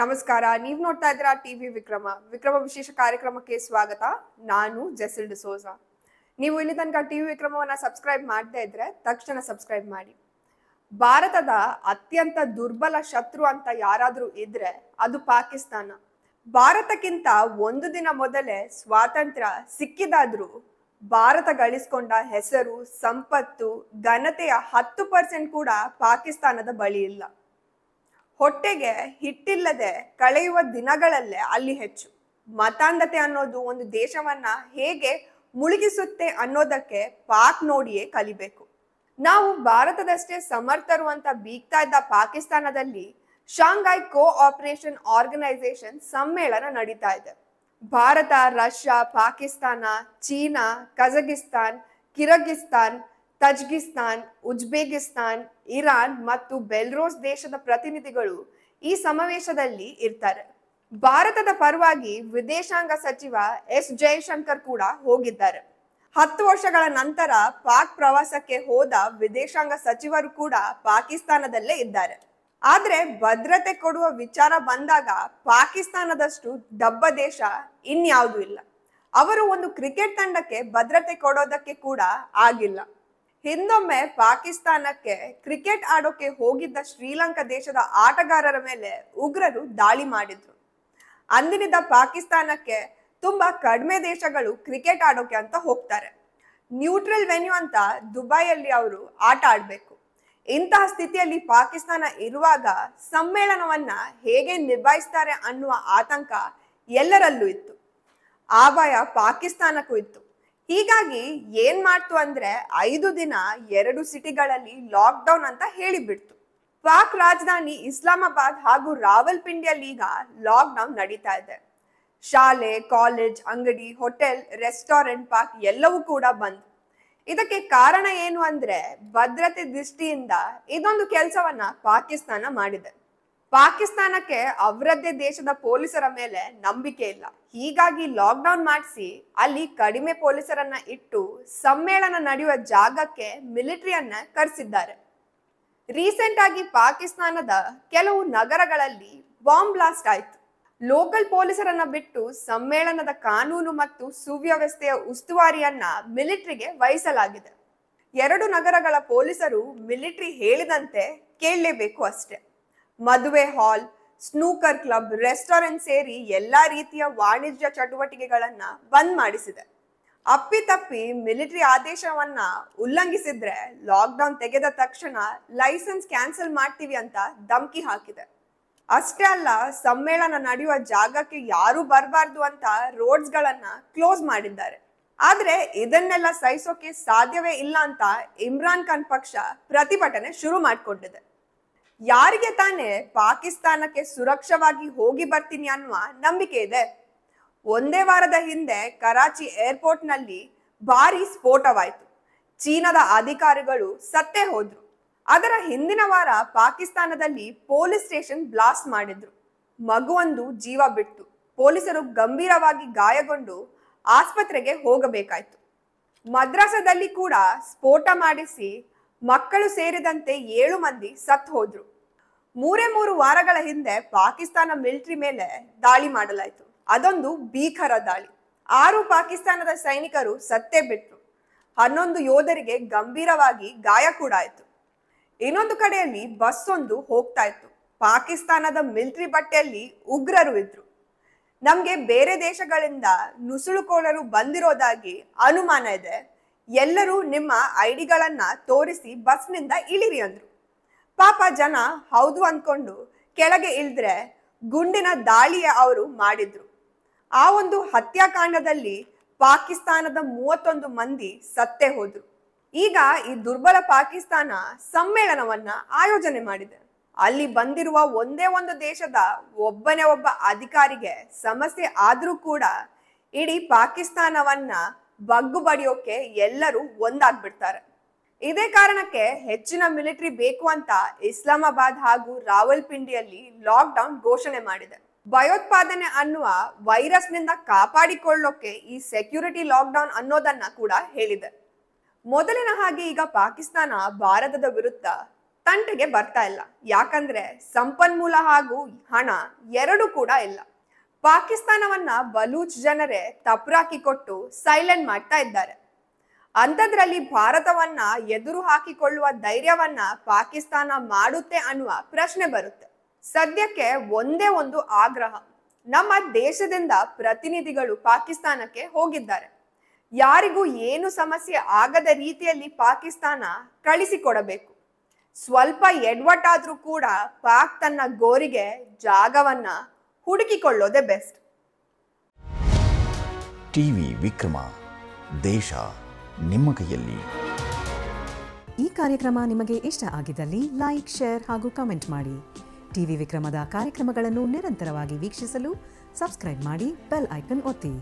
ನಮಸ್ಕಾರ ನೀವ್ ನೋಡ್ತಾ ಇದ್ದೀರಾ ಟಿವಿ ವಿಕ್ರಮ ವಿಕ್ರಮ ವಿಶೇಷ ಕಾರ್ಯಕ್ರಮಕ್ಕೆ ಸ್ವಾಗತ ನಾನು ಜೆಸಿಲ್ ಡಿಸೋಜ ನೀವು ಇಲ್ಲಿ ತನಕ ಟಿವಿ ವಿಕ್ರಮವನ್ನ ಸಬ್ಸ್ಕ್ರೈಬ್ ಮಾಡದೇ ಇದ್ರೆ ತಕ್ಷಣ ಸಬ್ಸ್ಕ್ರೈಬ್ ಮಾಡಿ ಭಾರತದ ಅತ್ಯಂತ ದುರ್ಬಲ ಶತ್ರು ಅಂತ ಯಾರಾದರೂ ಇದ್ರೆ ಅದು ಪಾಕಿಸ್ತಾನ ಭಾರತಕ್ಕಿಂತ ಒಂದು ದಿನ ಮೊದಲೇ ಸ್ವಾತಂತ್ರ್ಯ ಸಿಕ್ಕಿದಾದ್ರೂ ಭಾರತ ಗಳಿಸ್ಕೊಂಡ ಹೆಸರು ಸಂಪತ್ತು ಘನತೆಯ ಹತ್ತು ಪರ್ಸೆಂಟ್ ಕೂಡ ಪಾಕಿಸ್ತಾನದ ಬಳಿ ಇಲ್ಲ ಹೊಟ್ಟೆಗೆ ಹಿಟ್ಟಿಲ್ಲದೆ ಕಳೆಯುವ ದಿನಗಳಲ್ಲೇ ಅಲ್ಲಿ ಹೆಚ್ಚು ಮತಾಂಧತೆ ಅನ್ನೋದು ಒಂದು ದೇಶವನ್ನ ಹೇಗೆ ಮುಳುಗಿಸುತ್ತೆ ಅನ್ನೋದಕ್ಕೆ ಪಾಕ್ ನೋಡಿಯೇ ಕಲಿಬೇಕು ನಾವು ಭಾರತದಷ್ಟೇ ಸಮರ್ಥರು ಅಂತ ಬೀಗ್ತಾ ಇದ್ದ ಪಾಕಿಸ್ತಾನದಲ್ಲಿ ಶಾಂಘಾಯ್ ಕೋ ಆಪರೇಷನ್ ಆರ್ಗನೈಸೇಷನ್ ಸಮ್ಮೇಳನ ನಡೀತಾ ಇದೆ Bharat Russia Pakistan China Kazakhstan Kyrgyzstan Tajikistan Uzbekistan Iran ಮತ್ತು ಬೆಲ್ರೋಸ್ ದೇಶದ ಪ್ರತಿನಿಧಿಗಳು ಈ ಸಮಾವೇಶದಲ್ಲಿ ಇರ್ತಾರೆ ಭಾರತದ ಪರವಾಗಿ ವಿದೇಶಾಂಗ ಸಚಿವ ಎಸ್ ಜಯಶಂಕರ್ ಕೂಡ ಹೋಗಿದ್ದಾರೆ ಹತ್ತು ವರ್ಷಗಳ ನಂತರ ಪಾಕ್ ಪ್ರವಾಸಕ್ಕೆ ಹೋದ ವಿದೇಶಾಂಗ ಸಚಿವರು ಕೂಡ ಪಾಕಿಸ್ತಾನದಲ್ಲೇ ಇದ್ದಾರೆ ಆದ್ರೆ ಭದ್ರತೆ ಕೊಡುವ ವಿಚಾರ ಬಂದಾಗ ಪಾಕಿಸ್ತಾನದಷ್ಟು ಡಬ್ಬ ದೇಶ ಇನ್ಯಾವುದೂ ಇಲ್ಲ ಅವರು ಒಂದು ಕ್ರಿಕೆಟ್ ತಂಡಕ್ಕೆ ಭದ್ರತೆ ಕೊಡೋದಕ್ಕೆ ಕೂಡ ಆಗಿಲ್ಲ ಹಿಂದೊಮ್ಮೆ ಪಾಕಿಸ್ತಾನಕ್ಕೆ ಕ್ರಿಕೆಟ್ ಆಡೋಕೆ ಹೋಗಿದ್ದ ಶ್ರೀಲಂಕಾ ದೇಶದ ಆಟಗಾರರ ಮೇಲೆ ಉಗ್ರರು ದಾಳಿ ಮಾಡಿದ್ರು ಅಂದಿನಿಂದ ಪಾಕಿಸ್ತಾನಕ್ಕೆ ತುಂಬಾ ಕಡಿಮೆ ದೇಶಗಳು ಕ್ರಿಕೆಟ್ ಆಡೋಕೆ ಅಂತ ಹೋಗ್ತಾರೆ ನ್ಯೂಟ್ರಲ್ ವೆನ್ಯೂ ಅಂತ ದುಬೈಯಲ್ಲಿ ಅವರು ಆಟ ಆಡಬೇಕು ಇಂತಹ ಸ್ಥಿತಿಯಲ್ಲಿ ಪಾಕಿಸ್ತಾನ ಇರುವಾಗ ಸಮ್ಮೇಳನವನ್ನ ಹೇಗೆ ನಿಭಾಯಿಸ್ತಾರೆ ಅನ್ನುವ ಆತಂಕ ಎಲ್ಲರಲ್ಲೂ ಇತ್ತು ಆ ಭಯ ಪಾಕಿಸ್ತಾನಕ್ಕೂ ಇತ್ತು ಹೀಗಾಗಿ ಏನ್ ಮಾಡ್ತು ಅಂದ್ರೆ ಐದು ದಿನ ಎರಡು ಸಿಟಿಗಳಲ್ಲಿ ಲಾಕ್ ಡೌನ್ ಅಂತ ಹೇಳಿಬಿಡ್ತು ಪಾಕ್ ರಾಜಧಾನಿ ಇಸ್ಲಾಮಾಬಾದ್ ಹಾಗೂ ರಾವಲ್ಪಿಂಡಿಯಲ್ಲಿ ಈಗ ಲಾಕ್ ಡೌನ್ ನಡೀತಾ ಇದೆ ಶಾಲೆ ಕಾಲೇಜ್ ಅಂಗಡಿ ಹೋಟೆಲ್ ರೆಸ್ಟೋರೆಂಟ್ ಪಾರ್ಕ್ ಎಲ್ಲವೂ ಕೂಡ ಬಂದ್ ಇದಕ್ಕೆ ಕಾರಣ ಏನು ಅಂದ್ರೆ ಭದ್ರತೆ ದೃಷ್ಟಿಯಿಂದ ಇದೊಂದು ಕೆಲಸವನ್ನ ಪಾಕಿಸ್ತಾನ ಮಾಡಿದೆ ಪಾಕಿಸ್ತಾನಕ್ಕೆ ಅವರದ್ದೇ ದೇಶದ ಪೊಲೀಸರ ಮೇಲೆ ನಂಬಿಕೆ ಇಲ್ಲ ಹೀಗಾಗಿ ಲಾಕ್ಡೌನ್ ಮಾಡಿಸಿ ಅಲ್ಲಿ ಕಡಿಮೆ ಪೊಲೀಸರನ್ನ ಇಟ್ಟು ಸಮ್ಮೇಳನ ನಡೆಯುವ ಜಾಗಕ್ಕೆ ಮಿಲಿಟರಿಯನ್ನ ಕರೆಸಿದ್ದಾರೆ ರೀಸೆಂಟ್ ಆಗಿ ಪಾಕಿಸ್ತಾನದ ಕೆಲವು ನಗರಗಳಲ್ಲಿ ಬಾಂಬ್ ಬ್ಲಾಸ್ಟ್ ಆಯ್ತು ಲೋಕಲ್ ಪೊಲೀಸರನ್ನ ಬಿಟ್ಟು ಸಮ್ಮೇಳನದ ಕಾನೂನು ಮತ್ತು ಸುವ್ಯವಸ್ಥೆಯ ಉಸ್ತುವಾರಿಯನ್ನ ಮಿಲಿಟರಿಗೆ ವಹಿಸಲಾಗಿದೆ ಎರಡು ನಗರಗಳ ಪೊಲೀಸರು ಮಿಲಿಟರಿ ಹೇಳಿದಂತೆ ಕೇಳಲೇಬೇಕು ಅಷ್ಟೇ ಮದುವೆ ಹಾಲ್ ಸ್ನೂಕರ್ ಕ್ಲಬ್ ರೆಸ್ಟೋರೆಂಟ್ ಸೇರಿ ಎಲ್ಲಾ ರೀತಿಯ ವಾಣಿಜ್ಯ ಚಟುವಟಿಕೆಗಳನ್ನ ಬಂದ್ ಮಾಡಿಸಿದೆ ಅಪ್ಪಿತಪ್ಪಿ ಮಿಲಿಟರಿ ಆದೇಶವನ್ನ ಉಲ್ಲಂಘಿಸಿದ್ರೆ ಲಾಕ್ಡೌನ್ ತೆಗೆದ ತಕ್ಷಣ ಲೈಸೆನ್ಸ್ ಕ್ಯಾನ್ಸಲ್ ಮಾಡ್ತೀವಿ ಅಂತ ಧಮಕಿ ಹಾಕಿದೆ ಅಷ್ಟೇ ಅಲ್ಲ ಸಮ್ಮೇಳನ ನಡೆಯುವ ಜಾಗಕ್ಕೆ ಯಾರು ಬರಬಾರ್ದು ಅಂತ ರೋಡ್ಸ್ ಗಳನ್ನ ಕ್ಲೋಸ್ ಮಾಡಿದ್ದಾರೆ ಆದ್ರೆ ಇದನ್ನೆಲ್ಲ ಸಹಿಸೋಕೆ ಸಾಧ್ಯವೇ ಇಲ್ಲ ಅಂತ ಇಮ್ರಾನ್ ಖಾನ್ ಪಕ್ಷ ಪ್ರತಿಭಟನೆ ಶುರು ಮಾಡಿಕೊಂಡಿದೆ ಯಾರಿಗೆ ತಾನೇ ಪಾಕಿಸ್ತಾನಕ್ಕೆ ಸುರಕ್ಷವಾಗಿ ಹೋಗಿ ಬರ್ತೀನಿ ಅನ್ನುವ ನಂಬಿಕೆ ಇದೆ ಒಂದೇ ವಾರದ ಹಿಂದೆ ಕರಾಚಿ ಏರ್ಪೋರ್ಟ್ನಲ್ಲಿ ಭಾರಿ ಸ್ಫೋಟವಾಯಿತು ಚೀನಾದ ಅಧಿಕಾರಿಗಳು ಸತ್ತೇ ಹೋದ್ರು ಅದರ ಹಿಂದಿನ ವಾರ ಪಾಕಿಸ್ತಾನದಲ್ಲಿ ಪೊಲೀಸ್ ಸ್ಟೇಷನ್ ಬ್ಲಾಸ್ಟ್ ಮಾಡಿದ್ರು ಮಗುವೊಂದು ಜೀವ ಬಿಟ್ಟು ಪೊಲೀಸರು ಗಂಭೀರವಾಗಿ ಗಾಯಗೊಂಡು ಆಸ್ಪತ್ರೆಗೆ ಹೋಗಬೇಕಾಯ್ತು ಮದ್ರಾಸದಲ್ಲಿ ಕೂಡ ಸ್ಫೋಟ ಮಾಡಿಸಿ ಮಕ್ಕಳು ಸೇರಿದಂತೆ ಏಳು ಮಂದಿ ಸತ್ ಹೋದ್ರು ಮೂರೇ ಮೂರು ವಾರಗಳ ಹಿಂದೆ ಪಾಕಿಸ್ತಾನ ಮಿಲಿಟರಿ ಮೇಲೆ ದಾಳಿ ಮಾಡಲಾಯ್ತು ಅದೊಂದು ಭೀಕರ ದಾಳಿ ಆರು ಪಾಕಿಸ್ತಾನದ ಸೈನಿಕರು ಸತ್ತೇ ಬಿಟ್ರು ಹನ್ನೊಂದು ಯೋಧರಿಗೆ ಗಂಭೀರವಾಗಿ ಗಾಯ ಕೂಡ ಆಯ್ತು ಇನ್ನೊಂದು ಕಡೆಯಲ್ಲಿ ಬಸ್ ಒಂದು ಹೋಗ್ತಾ ಇತ್ತು ಪಾಕಿಸ್ತಾನದ ಮಿಲಿಟರಿ ಬಟ್ಟೆಯಲ್ಲಿ ಉಗ್ರರು ಇದ್ರು ನಮ್ಗೆ ಬೇರೆ ದೇಶಗಳಿಂದ ನುಸುಳುಕೋಳರು ಬಂದಿರೋದಾಗಿ ಅನುಮಾನ ಇದೆ ಎಲ್ಲರೂ ನಿಮ್ಮ ಐಡಿಗಳನ್ನ ತೋರಿಸಿ ಬಸ್ನಿಂದ ಇಳಿರಿ ಅಂದ್ರು ಪಾಪ ಜನ ಹೌದು ಅಂದ್ಕೊಂಡು ಕೆಳಗೆ ಇಳಿದ್ರೆ ಗುಂಡಿನ ದಾಳಿಯ ಅವರು ಮಾಡಿದ್ರು ಆ ಒಂದು ಹತ್ಯಾಕಾಂಡದಲ್ಲಿ ಪಾಕಿಸ್ತಾನದ ಮೂವತ್ತೊಂದು ಮಂದಿ ಸತ್ತೆ ಹೋದ್ರು ಈಗ ಈ ದುರ್ಬಲ ಪಾಕಿಸ್ತಾನ ಸಮ್ಮೇಳನವನ್ನ ಆಯೋಜನೆ ಮಾಡಿದೆ ಅಲ್ಲಿ ಬಂದಿರುವ ಒಂದೇ ಒಂದು ದೇಶದ ಒಬ್ಬನೇ ಒಬ್ಬ ಅಧಿಕಾರಿಗೆ ಸಮಸ್ಯೆ ಆದರೂ ಕೂಡ ಇಡೀ ಪಾಕಿಸ್ತಾನವನ್ನ ಬಗ್ಗು ಬಡಿಯೋಕೆ ಎಲ್ಲರೂ ಒಂದಾಗ್ಬಿಡ್ತಾರೆ ಇದೇ ಕಾರಣಕ್ಕೆ ಹೆಚ್ಚಿನ ಮಿಲಿಟರಿ ಬೇಕು ಅಂತ ಇಸ್ಲಾಮಾಬಾದ್ ಹಾಗೂ ರಾವಲ್ಪಿಂಡಿಯಲ್ಲಿ ಲಾಕ್ ಡೌನ್ ಘೋಷಣೆ ಮಾಡಿದೆ ಭಯೋತ್ಪಾದನೆ ಅನ್ನುವ ವೈರಸ್ ನಿಂದ ಕಾಪಾಡಿಕೊಳ್ಳೋಕೆ ಈ ಸೆಕ್ಯೂರಿಟಿ ಲಾಕ್ ಡೌನ್ ಅನ್ನೋದನ್ನ ಕೂಡ ಹೇಳಿದೆ ಮೊದಲಿನ ಹಾಗೆ ಈಗ ಪಾಕಿಸ್ತಾನ ಭಾರತದ ವಿರುದ್ಧ ತಂಟೆಗೆ ಬರ್ತಾ ಇಲ್ಲ ಯಾಕಂದ್ರೆ ಸಂಪನ್ಮೂಲ ಹಾಗೂ ಹಣ ಎರಡೂ ಕೂಡ ಇಲ್ಲ ಪಾಕಿಸ್ತಾನವನ್ನ ಬಲೂಚ್ ಜನರೇ ತಪ್ರಾಕಿ ಕೊಟ್ಟು ಸೈಲೆಂಟ್ ಮಾಡ್ತಾ ಇದ್ದಾರೆ ಅಂಥದ್ರಲ್ಲಿ ಭಾರತವನ್ನ ಎದುರು ಹಾಕಿಕೊಳ್ಳುವ ಧೈರ್ಯವನ್ನ ಪಾಕಿಸ್ತಾನ ಮಾಡುತ್ತೆ ಅನ್ನುವ ಪ್ರಶ್ನೆ ಬರುತ್ತೆ ಸದ್ಯಕ್ಕೆ ಒಂದೇ ಒಂದು ಆಗ್ರಹ ನಮ್ಮ ದೇಶದಿಂದ ಪ್ರತಿನಿಧಿಗಳು ಪಾಕಿಸ್ತಾನಕ್ಕೆ ಹೋಗಿದ್ದಾರೆ ಯಾರಿಗೂ ಏನು ಸಮಸ್ಯೆ ಆಗದ ರೀತಿಯಲ್ಲಿ ಪಾಕಿಸ್ತಾನ ಕಳಿಸಿಕೊಡಬೇಕು ಸ್ವಲ್ಪ ಎಡ್ವಟ್ ಆದ್ರೂ ಕೂಡ ಪಾಕ್ ತನ್ನ ಗೋರಿಗೆ ಜಾಗವನ್ನ ಹುಡುಕಿಕೊಳ್ಳೋದೆ ಬೆಸ್ಟ್ ಟಿವಿ ವಿಕ್ರಮ ದೇಶ ನಿಮ್ಮ ಕೈಯಲ್ಲಿ ಈ ಕಾರ್ಯಕ್ರಮ ನಿಮಗೆ ಇಷ್ಟ ಆಗಿದ್ದಲ್ಲಿ ಲೈಕ್ ಶೇರ್ ಹಾಗೂ ಕಮೆಂಟ್ ಮಾಡಿ ಟಿವಿ ವಿಕ್ರಮದ ಕಾರ್ಯಕ್ರಮಗಳನ್ನು ನಿರಂತರವಾಗಿ ವೀಕ್ಷಿಸಲು ಸಬ್ಸ್ಕ್ರೈಬ್ ಮಾಡಿ ಬೆಲ್ ಐಕನ್ ಒತ್ತಿ